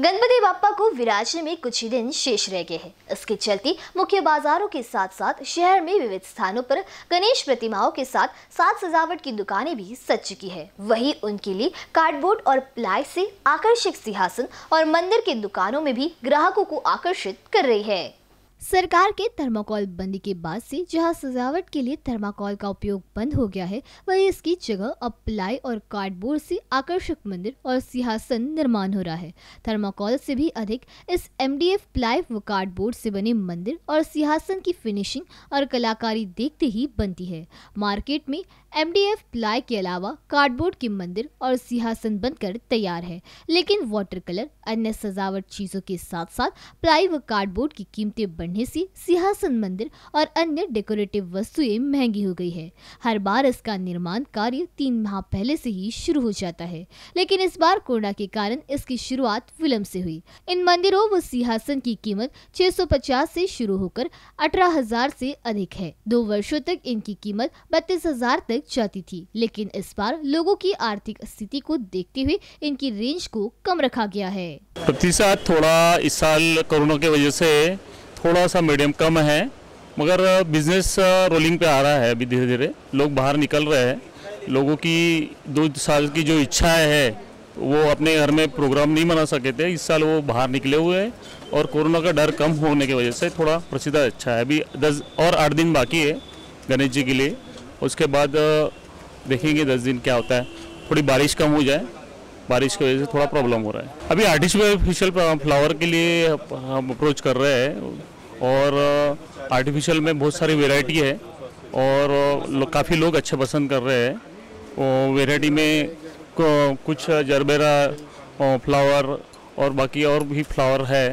गणपति बापा को विराजने में कुछ ही दिन शेष रह गए हैं इसके चलते मुख्य बाजारों के साथ साथ शहर में विविध स्थानों पर गणेश प्रतिमाओं के साथ सात सजावट की दुकानें भी सज चुकी है वहीं उनके लिए कार्डबोर्ड और प्लाई से आकर्षक सिंहासन और मंदिर की दुकानों में भी ग्राहकों को आकर्षित कर रही है सरकार के थर्माकोल बंदी के बाद से जहां सजावट के लिए थर्माकोल का उपयोग बंद हो गया है वहीं इसकी जगह अब प्लाई और कार्डबोर्ड से आकर्षक मंदिर और सिंहासन निर्माण हो रहा है थर्माकोल से भी अधिक इस एमडीएफ प्लाई व कार्डबोर्ड से बने मंदिर और सिंहासन की फिनिशिंग और कलाकारी देखते ही बनती है मार्केट में एम प्लाई के अलावा कार्डबोर्ड के मंदिर और सिंहासन बनकर तैयार है लेकिन वाटर कलर अन्य सजावट चीजों के साथ साथ प्लाई व कार्डबोर्ड की कीमतें बढ़ने से सिंहासन मंदिर और अन्य डेकोरेटिव वस्तुएं महंगी हो गई है हर बार इसका निर्माण कार्य तीन माह पहले से ही शुरू हो जाता है लेकिन इस बार कोरोना के कारण इसकी शुरुआत विलम्ब से हुई इन मंदिरों व सिंहासन की कीमत 650 से शुरू होकर हजार से अधिक है दो वर्षों तक इनकी कीमत हजार तक जाती थी लेकिन इस बार लोगो की आर्थिक स्थिति को देखते हुए इनकी रेंज को कम रखा गया है प्रतिशत थोड़ा इस साल कोरोना की वजह से थोड़ा सा मीडियम कम है मगर बिजनेस रोलिंग पे आ रहा है अभी धीरे धीरे लोग बाहर निकल रहे हैं लोगों की दो साल की जो इच्छाएं है वो अपने घर में प्रोग्राम नहीं मना सके थे इस साल वो बाहर निकले हुए हैं और कोरोना का डर कम होने की वजह से थोड़ा प्रसिद्ध अच्छा है अभी दस और आठ दिन बाकी है गणेश जी के लिए उसके बाद देखेंगे दस दिन क्या होता है थोड़ी बारिश कम हो जाए बारिश की वजह से थोड़ा प्रॉब्लम हो रहा है अभी आर्टिफिशियल फ्लावर के लिए हम अप्रोच कर रहे हैं और आर्टिफिशियल uh, में बहुत सारी वेराइटी है और uh, लो, काफ़ी लोग अच्छे पसंद कर रहे हैं वेराइटी में कुछ जरबेरा फ्लावर uh, और बाकी और भी फ्लावर है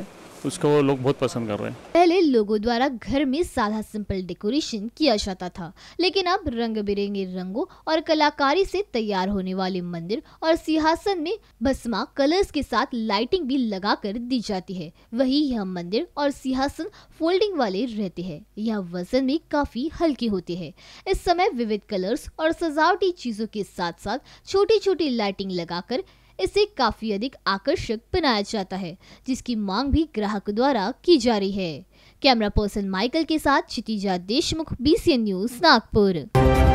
उसको लोग बहुत पसंद कर रहे हैं पहले लोगों द्वारा घर में साधा सिंपल डेकोरेशन किया जाता था लेकिन अब रंग बिरंगे रंगों और कलाकारी से तैयार होने वाले मंदिर और सिंहासन में भस्मा कलर्स के साथ लाइटिंग भी लगा कर दी जाती है वही यह मंदिर और सिंहासन फोल्डिंग वाले रहते हैं यह वजन में काफी हल्के होते हैं इस समय विविध कलर्स और सजावटी चीजों के साथ साथ छोटी छोटी लाइटिंग लगाकर इसे काफ़ी अधिक आकर्षक बनाया जाता है जिसकी मांग भी ग्राहक द्वारा की जा रही है कैमरा पर्सन माइकल के साथ क्षितिजा देशमुख बी न्यूज़ नागपुर